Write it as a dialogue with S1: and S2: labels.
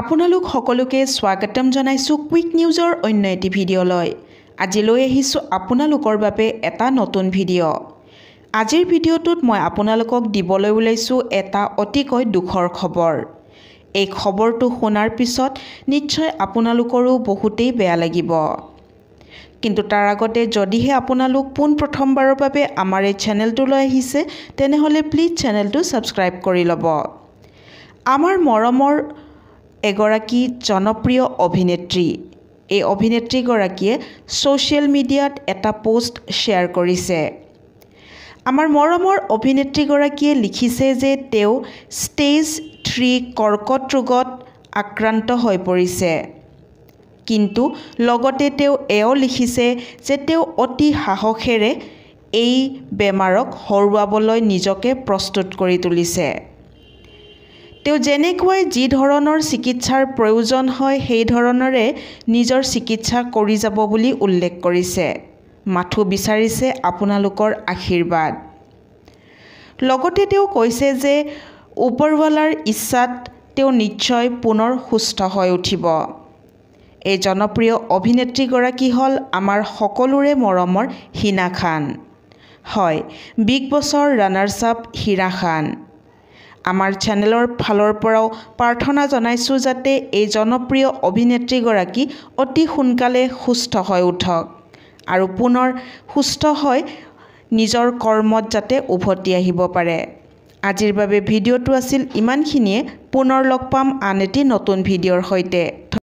S1: আপোনালোক সকলোকে স্বাগতম জনাইছোঁ কুইক নিউজৰ অন্য এটি ভিডিঅ'লৈ আজি লৈ আহিছোঁ আপোনালোকৰ বাবে এটা নতুন ভিডিঅ' আজিৰ ভিডিঅ'টোত মই আপোনালোকক দিবলৈ ওলাইছোঁ এটা অতিকৈ দুখৰ খবৰ এই খবৰটো শুনাৰ পিছত নিশ্চয় আপোনালোকৰো বহুতেই বেয়া লাগিব কিন্তু তাৰ আগতে যদিহে আপোনালোক পোনপ্ৰথমবাৰৰ বাবে আমাৰ এই চেনেলটোলৈ আহিছে তেনেহ'লে প্লিজ চেনেলটো ছাবস্ক্ৰাইব কৰি ল'ব আমাৰ মৰমৰ এগৰাকী জনপ্ৰিয় অভিনেত্ৰী এই অভিনেত্ৰীগৰাকীয়ে ছ'চিয়েল মিডিয়াত এটা পোষ্ট শ্বেয়াৰ কৰিছে আমাৰ মৰমৰ অভিনেত্ৰীগৰাকীয়ে লিখিছে যে তেওঁ ষ্টেজ থ্ৰী কৰ্কট ৰোগত আক্ৰান্ত হৈ পৰিছে কিন্তু লগতে তেওঁ এও লিখিছে যে তেওঁ অতি সাহসেৰে এই বেমাৰক হৰুৱাবলৈ নিজকে প্ৰস্তুত কৰি তুলিছে তেওঁ যেনেকৈ যি ধৰণৰ চিকিৎসাৰ প্ৰয়োজন হয় সেই ধৰণৰে নিজৰ চিকিৎসা কৰি যাব বুলি উল্লেখ কৰিছে মাথো বিচাৰিছে আপোনালোকৰ আশীৰ্বাদ লগতে তেওঁ কৈছে যে ওপৰৱালাৰ ইচ্ছাত তেওঁ নিশ্চয় পুনৰ সুস্থ হৈ উঠিব এই জনপ্ৰিয় অভিনেত্ৰীগৰাকী হ'ল আমাৰ সকলোৰে মৰমৰ হীনা খান হয় বিগ বছৰ ৰাণাৰ্ছ আপ হীৰা খান আমাৰ চেনেলৰ ফালৰ পৰাও প্ৰাৰ্থনা জনাইছোঁ যাতে এই জনপ্ৰিয় অভিনেত্ৰীগৰাকী অতি সোনকালে সুস্থ হৈ উঠক আৰু পুনৰ সুস্থ হৈ নিজৰ কৰ্মত যাতে উভতি আহিব পাৰে আজিৰ বাবে ভিডিঅ'টো আছিল ইমানখিনিয়ে পুনৰ লগ পাম আন এটি নতুন ভিডিঅ'ৰ সৈতে